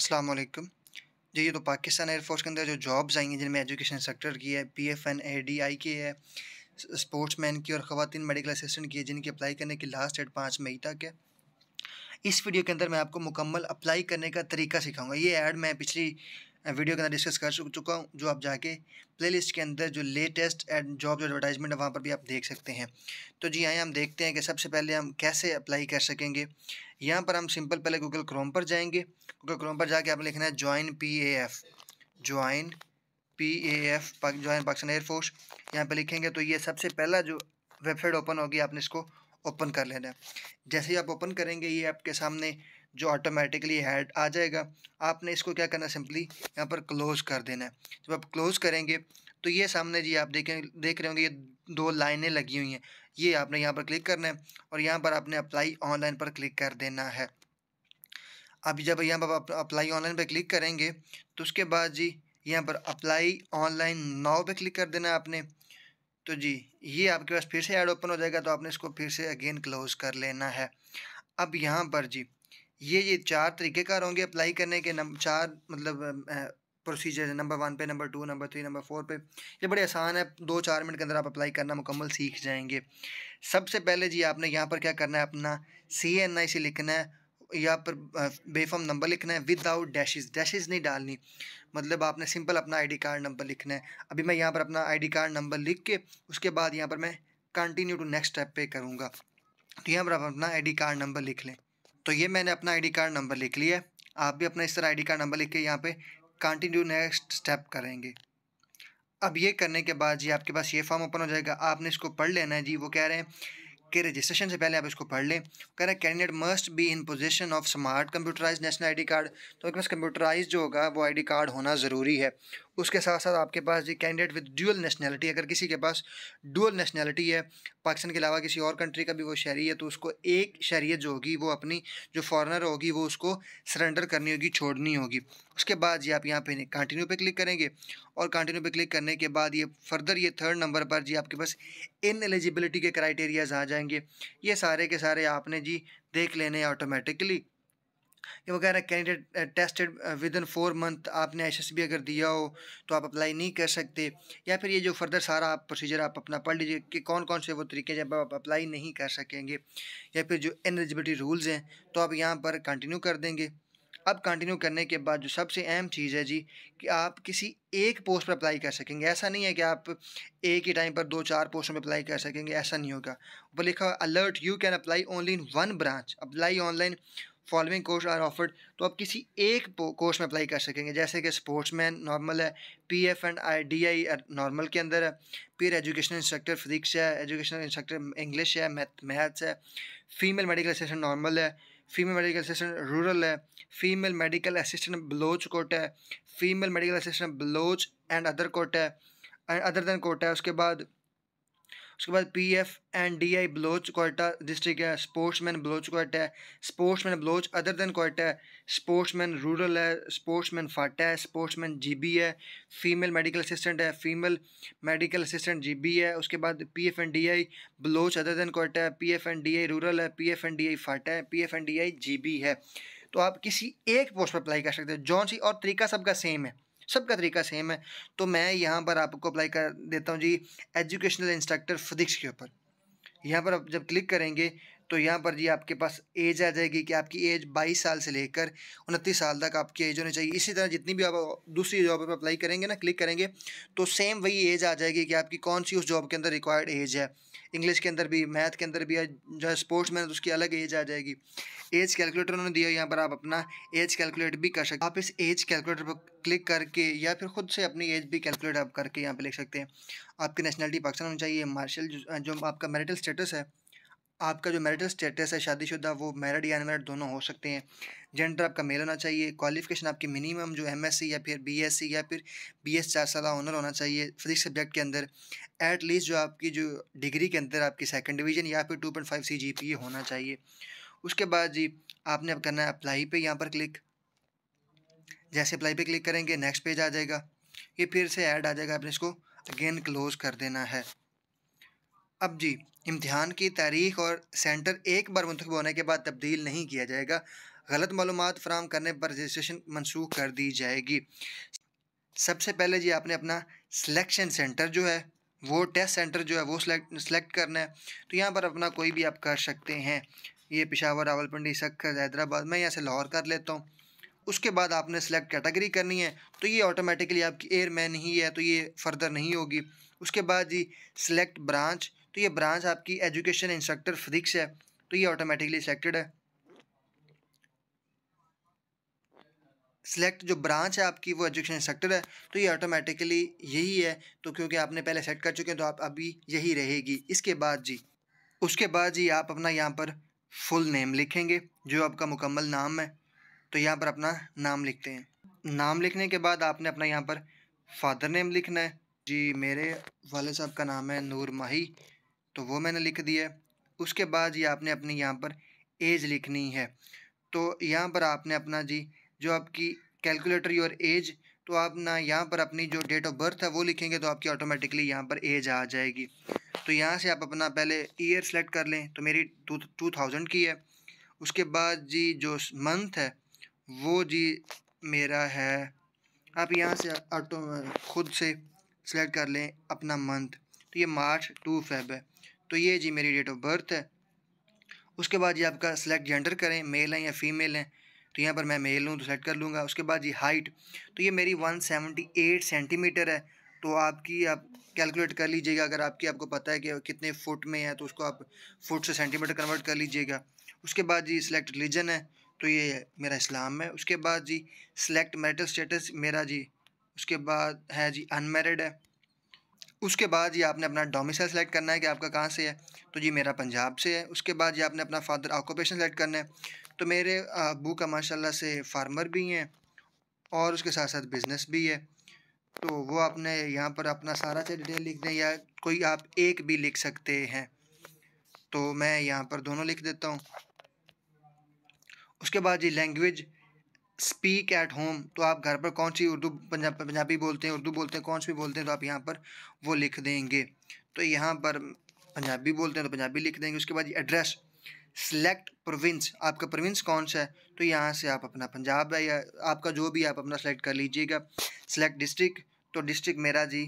अस्सलाम वालेकुम जी ये तो पाकिस्तान एयरफोर्स के अंदर जो जॉब्स आई हैं जिनमें एजुकेशन सेक्टर की है P F N A D I की है स्पोर्ट्स मैन की और ख़वान मेडिकल असिस्टेंट की है जिनकी अप्लाई करने की लास्ट डेट पाँच मई तक है इस वीडियो के अंदर मैं आपको मुकम्मल अप्लाई करने का तरीका सिखाऊंगा ये ऐड मैं पिछली वीडियो के अंदर डिस्कस कर चुका हूँ जो आप जाके प्लेलिस्ट के अंदर जो लेटेस्ट एंड जॉब जो एडवर्टाइजमेंट है वहाँ पर भी आप देख सकते हैं तो जी आइए हम देखते हैं कि सबसे पहले हम कैसे अप्लाई कर सकेंगे यहाँ पर हम सिंपल पहले गूगल क्रोम पर जाएंगे गूगल क्रोम पर जाके आप लिखना है join P A F join P A F join Pakistan air force यहाँ पर लिखेंगे तो ये सबसे पहला जो वेबसाइट ओपन होगी आपने इसको ओपन कर लेना है जैसे ही आप ओपन करेंगे ये आपके सामने जो ऑटोमेटिकली हैड आ जाएगा आपने इसको क्या करना सिंपली यहाँ पर क्लोज़ कर देना है जब आप क्लोज़ करेंगे तो ये सामने जी आप देखें देख रहे होंगे ये दो लाइनें लगी हुई हैं ये आपने यहाँ पर क्लिक करना है और यहाँ पर आपने अप्लाई ऑनलाइन पर क्लिक कर देना है अब जब यहाँ पर आप अप्लाई ऑनलाइन पर क्लिक करेंगे तो उसके बाद जी यहाँ पर अप्लाई ऑनलाइन नाव पर क्लिक कर देना है आपने तो जी ये आपके पास फिर से ऐड ओपन हो जाएगा तो आपने इसको फिर से अगेन क्लोज़ कर लेना है अब यहाँ पर जी ये ये चार तरीक़ेकार होंगे अप्लाई करने के नम चार मतलब प्रोसीजर है नंबर वन पे number two number three number four पे ये बड़े आसान है दो चार मिनट के अंदर आप अप्लाई करना मुकम्मल सीख जाएंगे सबसे पहले जी आपने यहाँ पर क्या करना है अपना सी एन आई सी लिखना है यहाँ पर बेफॉर्म नंबर लिखना है विदाउट डैशेस डैशेस नहीं डालनी मतलब आपने सिंपल अपना आईडी कार्ड नंबर लिखना है अभी मैं यहाँ पर अपना आईडी कार्ड नंबर लिख के उसके बाद यहाँ पर मैं कंटिन्यू टू नेक्स्ट स्टेप पे करूँगा तो यहाँ पर आप अपना आईडी कार्ड नंबर लिख लें तो ये मैंने अपना आईडी कार्ड नंबर लिख लिया है आप भी अपना इस तरह आईडी कार्ड नंबर लिख के यहाँ पे कंटिन्यू नेक्स्ट स्टेप करेंगे अब ये करने के बाद जी आपके पास ये फॉर्म ओपन हो जाएगा आपने इसको पढ़ लेना है जी वो कह रहे हैं कि रजिस्ट्रेशन से पहले आप इसको पढ़ लें कह रहे हैं candidate must be in position of smart computerize national I card तो आपके पास कंप्यूटराइज जो होगा वो आई कार्ड होना ज़रूरी है उसके साथ साथ आपके पास जी कैंडिडेट विद ड्यूअल नेशनैलिटी अगर किसी के पास ड्यूअल नेशनैलिटी है पाकिस्तान के अलावा किसी और कंट्री का भी वो शहरी है तो उसको एक शहरीत जो होगी वो अपनी जो फॉरनर होगी वो उसको सरेंडर करनी होगी छोड़नी होगी उसके बाद जी आप यहाँ पे कंटिन्यू पे क्लिक करेंगे और कंटिन्यू पे क्लिक करने के बाद ये फर्दर ये थर्ड नंबर पर जी आपके पास इन एलिजिबिलिटी के क्राइटेरियाज आ जाएंगे ये सारे के सारे आपने जी देख लेने ऑटोमेटिकली वगैरह candidate tested within four month आपने एस अगर दिया हो तो आप अप्लाई नहीं कर सकते या फिर ये जो फर्दर सारा आप प्रोसीजर आप अपना पढ़ लीजिए कि कौन कौन से वो तरीके जब आप अप्लाई नहीं कर सकेंगे या फिर जो एलिजिबिलिटी रूल्स हैं तो आप यहाँ पर कंटिन्यू कर देंगे अब कंटिन्यू करने के बाद जो सबसे अहम चीज़ है जी कि आप किसी एक पोस्ट पर अप्लाई कर सकेंगे ऐसा नहीं है कि आप एक ही टाइम पर दो चार पोस्टों पर अप्लाई कर सकेंगे ऐसा नहीं होगा ऊपर लिखा alert you can apply only in one branch apply online following course are offered तो आप किसी एक कोर्स में अप्लाई कर सकेंगे जैसे कि स्पोर्ट्स मैन नॉर्मल है P F and I D I normal के अंदर है फिर एजुकेशन इंस्ट्रक्टर फिजिक्स है एजुकेशनल इंस्ट्रक्टर इंग्लिश है मैथ्स है फीमेल मेडिकल असिस्टेंट नॉर्मल है फीमेल मेडिकल असिस्टेंट रूरल है female medical assistant Baloch quota है female medical assistant Baloch and other quota है एंड अदर देन कोर्ट है उसके बाद उसके बाद P F and D I Baloch Quetta district है स्पोर्ट्समैन बलोच कोयटा है sportsman Baloch other than Quetta है स्पोर्ट्समैन रूरल है स्पोर्ट्समैन फाटा है स्पोर्ट्समैन जी बी है फीमेल मेडिकल असिस्टेंट है female medical assistant G B है उसके बाद P F and D I Baloch other than Quetta है P F and D I rural है P F and D I FATA है P F and D I G B है तो आप किसी एक पोस्ट पर अप्लाई कर सकते हो जौन सी और तरीका सबका सेम है सबका तरीका सेम है तो मैं यहाँ पर आपको अप्लाई कर देता हूँ जी एजुकेशनल इंस्ट्रक्टर फिजिक्स के ऊपर यहाँ पर आप जब क्लिक करेंगे तो यहाँ पर जी आपके पास एज आ जाएगी कि आपकी एज 22 साल से लेकर उनतीस साल तक आपकी एज होनी चाहिए इसी तरह जितनी भी आप दूसरी जॉब पर अप्लाई करेंगे ना क्लिक करेंगे तो सेम वही एज आ जाएगी कि आपकी कौन सी उस जॉब के अंदर रिक्वायर्ड एज है इंग्लिश के अंदर भी मैथ के अंदर भी जो है स्पोर्ट्स में तो उसकी अलग एज आ जाएगी एज कैलकुलेटर उन्होंने दिया यहाँ पर आप अपना एज कैलकुलेट भी कर सकते आप इस एज कैलकुलेटर पर क्लिक करके या फिर खुद से अपनी एज भी कैलकुलेट आप करके यहाँ पर लिख सकते हैं आपकी नेशनलिटी पाकिस्तान होनी चाहिए मार्शल जो, आपका मेरिटल स्टेटस है आपका जो मैरिटल स्टेटस है शादीशुदा वो मैरिड या अनमेरिड दोनों हो सकते हैं जेंडर आपका मेल होना चाहिए क्वालिफिकेशन आपकी मिनिमम जो एमएससी या फिर बीएससी या फिर बीएस चार साल ऑनर होना चाहिए फिजिक्स सब्जेक्ट के अंदर एट लीस्ट जो आपकी जो डिग्री के अंदर आपकी सेकेंड डिवीजन या फिर two point five C G P होना चाहिए उसके बाद जी आपने अब करना है अप्लाई पे यहाँ पर क्लिक जैसे अप्लाई पे क्लिक करेंगे नेक्स्ट पेज आ जाएगा ये फिर से ऐड आ जाएगा आपने इसको अगेन क्लोज़ कर देना है अब जी इम्तहान की तारीख और सेंटर एक बार मंतखब होने के बाद तब्दील नहीं किया जाएगा गलत मालूम फ्राहम करने पर रजिस्ट्रेशन मनसूख कर दी जाएगी सबसे पहले जी आपने अपना सिलेक्शन सेंटर जो है वो टेस्ट सेंटर जो है वो सिलेक्ट सेलेक्ट करना है तो यहाँ पर अपना कोई भी आप कर सकते हैं ये पिशावर रावलपिंडी सखर हैदराबाद मैं यहाँ से लाहौर कर लेता हूँ उसके बाद आपने सेलेक्ट कैटेगरी करनी है तो ये ऑटोमेटिकली आपकी एयरमैन ही है तो ये फर्दर नहीं होगी उसके बाद जी सेलेक्ट ब्रांच तो ये ब्रांच आपकी एजुकेशन इंस्ट्रक्टर फिजिक्स है तो ये ऑटोमेटिकली सिलेक्टेड है सेलेक्ट जो ब्रांच है आपकी वो एजुकेशन इंस्ट्रक्टर है तो ये ऑटोमेटिकली यही है तो क्योंकि आपने पहले सेट कर चुके हैं तो आप अभी यही रहेगी इसके बाद जी उसके बाद जी आप अपना यहाँ पर फुल नेम लिखेंगे जो आपका मुकम्मल नाम है तो यहाँ पर अपना नाम लिखते हैं नाम लिखने के बाद आपने अपना यहाँ पर फादर नेम लिखना है जी मेरे वाले साहब का नाम है नूर माही तो वो मैंने लिख दिया उसके बाद जी आपने अपनी यहाँ पर एज लिखनी है तो यहाँ पर आपने अपना जी जो आपकी कैलकुलेटर योर एज तो आप ना यहाँ पर अपनी जो डेट ऑफ बर्थ है वो लिखेंगे तो आपकी ऑटोमेटिकली यहाँ पर एज आ जाएगी तो यहाँ से आप अपना पहले ईयर सेलेक्ट कर लें तो मेरी टू टू थाउजेंड की है उसके बाद जी जो मंथ है वो जी मेरा है आप यहाँ से ऑटो खुद से सेलेक्ट कर लें अपना मंथ तो ये मार्च टू फेब है तो ये जी मेरी डेट ऑफ बर्थ है उसके बाद ये आपका सेलेक्ट जेंडर करें मेल हैं या फीमेल हैं तो यहाँ पर मैं मेल हूँ तो सेलेक्ट कर लूँगा उसके बाद ये हाइट तो ये मेरी 178 सेंटीमीटर है तो आपकी आप कैलकुलेट कर लीजिएगा अगर आपकी आपको पता है कि कितने फुट में है तो उसको आप फुट से सेंटीमीटर कन्वर्ट कर लीजिएगा उसके बाद जी सेलेक्ट रिलीजन है तो ये मेरा इस्लाम है उसके बाद जी सेलेक्ट मैरिटल स्टेटस मेरा जी उसके बाद है जी अनमेरिड है उसके बाद ये आपने अपना डोमिसल सेलेक्ट करना है कि आपका कहाँ से है तो जी मेरा पंजाब से है उसके बाद ये आपने अपना फादर ऑक्यूपेशन सेलेक्ट करना है तो मेरे अबू का माशाल्लाह से फार्मर भी हैं और उसके साथ साथ बिज़नेस भी है तो वो आपने यहाँ पर अपना सारा से डिटेल लिख दें या कोई आप एक भी लिख सकते हैं तो मैं यहाँ पर दोनों लिख देता हूँ उसके बाद जी लैंग्वेज स्पीक एट होम तो आप घर पर कौन सी उर्दू पंजाब पंजाबी बोलते हैं उर्दू बोलते हैं कौन सी बोलते हैं तो आप यहाँ पर वो लिख देंगे तो यहाँ पर पंजाबी बोलते हैं तो पंजाबी लिख देंगे उसके बाद एड्रेस सेलेक्ट प्रोविंस आपका प्रोविंस कौन सा है तो यहाँ से आप अपना पंजाब है या आपका जो भी आप अपना सेलेक्ट कर लीजिएगा सेलेक्ट डिस्ट्रिक्ट तो डिस्ट्रिक्ट मेरा जी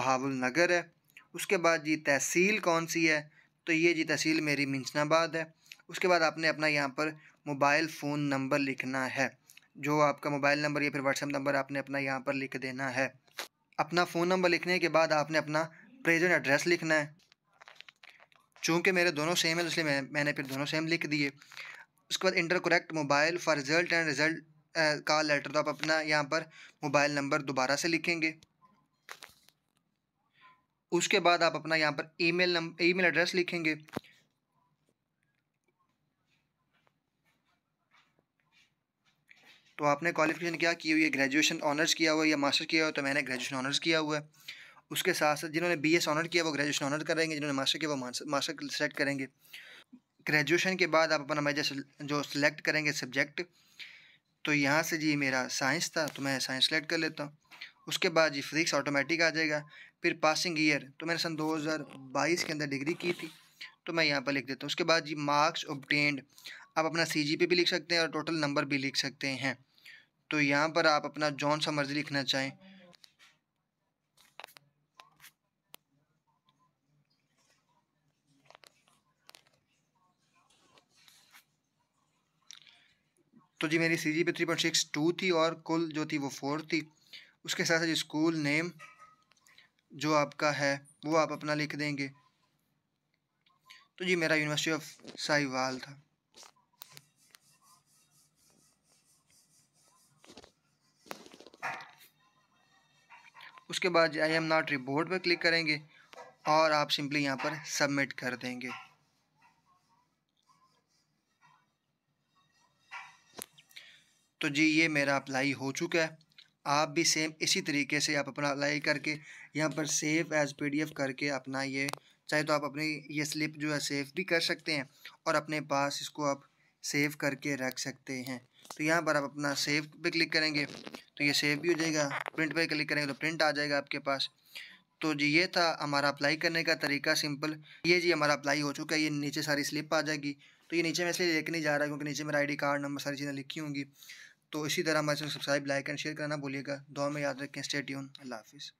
बहावल नगर है उसके बाद जी तहसील कौन सी है तो ये जी तहसील मेरी मिंसनाबाद है उसके बाद आपने अपना यहाँ पर मोबाइल फ़ोन नंबर लिखना है जो आपका मोबाइल नंबर या फिर व्हाट्सअप नंबर आपने अपना यहाँ पर लिख देना है अपना फ़ोन नंबर लिखने के बाद आपने अपना प्रेजेंट एड्रेस लिखना है चूँकि मेरे दोनों सेम है इसलिए मैं, मैंने फिर दोनों सेम लिख दिए उसके बाद enter correct mobile for result and result का लेटर तो आप अपना यहाँ पर मोबाइल नंबर दोबारा से लिखेंगे उसके बाद आप अपना यहाँ पर ईमेल नंबर ईमेल एड्रेस लिखेंगे तो आपने क्वालिफिकेशन क्या की हुई है ग्रेजुएशन ऑनर्स किया हुआ है या मास्टर किया हुआ तो मैंने ग्रेजुएशन ऑनर्स किया हुआ है उसके साथ साथ जिन्होंने बी एस ऑनर किया वो ग्रेजुएशन ऑनर करेंगे जिन्होंने मास्टर किया वो मास्टर सेलेक्ट करेंगे ग्रेजुएशन के बाद आप अपना मेजर जो सिलेक्ट करेंगे सब्जेक्ट तो यहाँ से जी मेरा साइंस था तो मैं साइंस सेलेक्ट कर लेता हूँ उसके बाद जी फिजिक्स ऑटोमेटिक आ जाएगा फिर पासिंग ईयर तो मैंने सन 2022 के अंदर डिग्री की थी तो मैं यहाँ पर लिख देता हूँ उसके बाद जी मार्क्स ऑबटेंड आप अपना सी भी लिख सकते हैं और टोटल नंबर भी लिख सकते हैं तो यहाँ पर आप अपना जौन सा मर्जी लिखना चाहें तो जी मेरी सी जी पे थ्री पॉइंट सिक्स टू थी और कुल जो थी वो फोर थी उसके साथ साथ स्कूल नेम जो आपका है वो आप अपना लिख देंगे तो जी मेरा यूनिवर्सिटी ऑफ साहिवाल था उसके बाद आई एम नॉट रिपोर्ट पर क्लिक करेंगे और आप सिंपली यहाँ पर सबमिट कर देंगे तो जी ये मेरा अप्लाई हो चुका है आप भी सेम इसी तरीके से आप अपना अप्लाई करके यहाँ पर सेव एज़ पीडीएफ करके अपना ये चाहे तो आप अपनी ये स्लिप जो है सेव भी कर सकते हैं और अपने पास इसको आप सेव करके रख सकते हैं तो यहाँ पर आप अपना सेव पे क्लिक करेंगे तो ये सेव भी हो जाएगा प्रिंट पर क्लिक करेंगे तो प्रिंट आ जाएगा आपके पास तो जी ये था हमारा अप्लाई करने का तरीका सिंपल ये जी हमारा अप्लाई हो चुका है ये नीचे सारी स्लिप आ जाएगी तो ये नीचे मैं इसलिए लेकर नहीं जा रहा क्योंकि नीचे मेरा आईडी कार्ड नंबर सारी चीज़ें लिखी होंगी तो इसी तरह हमारे सब्सक्राइब लाइक एंड शेयर करना भूलिएगा दो में याद रखें स्टेट यून अल्लाह हाफिज़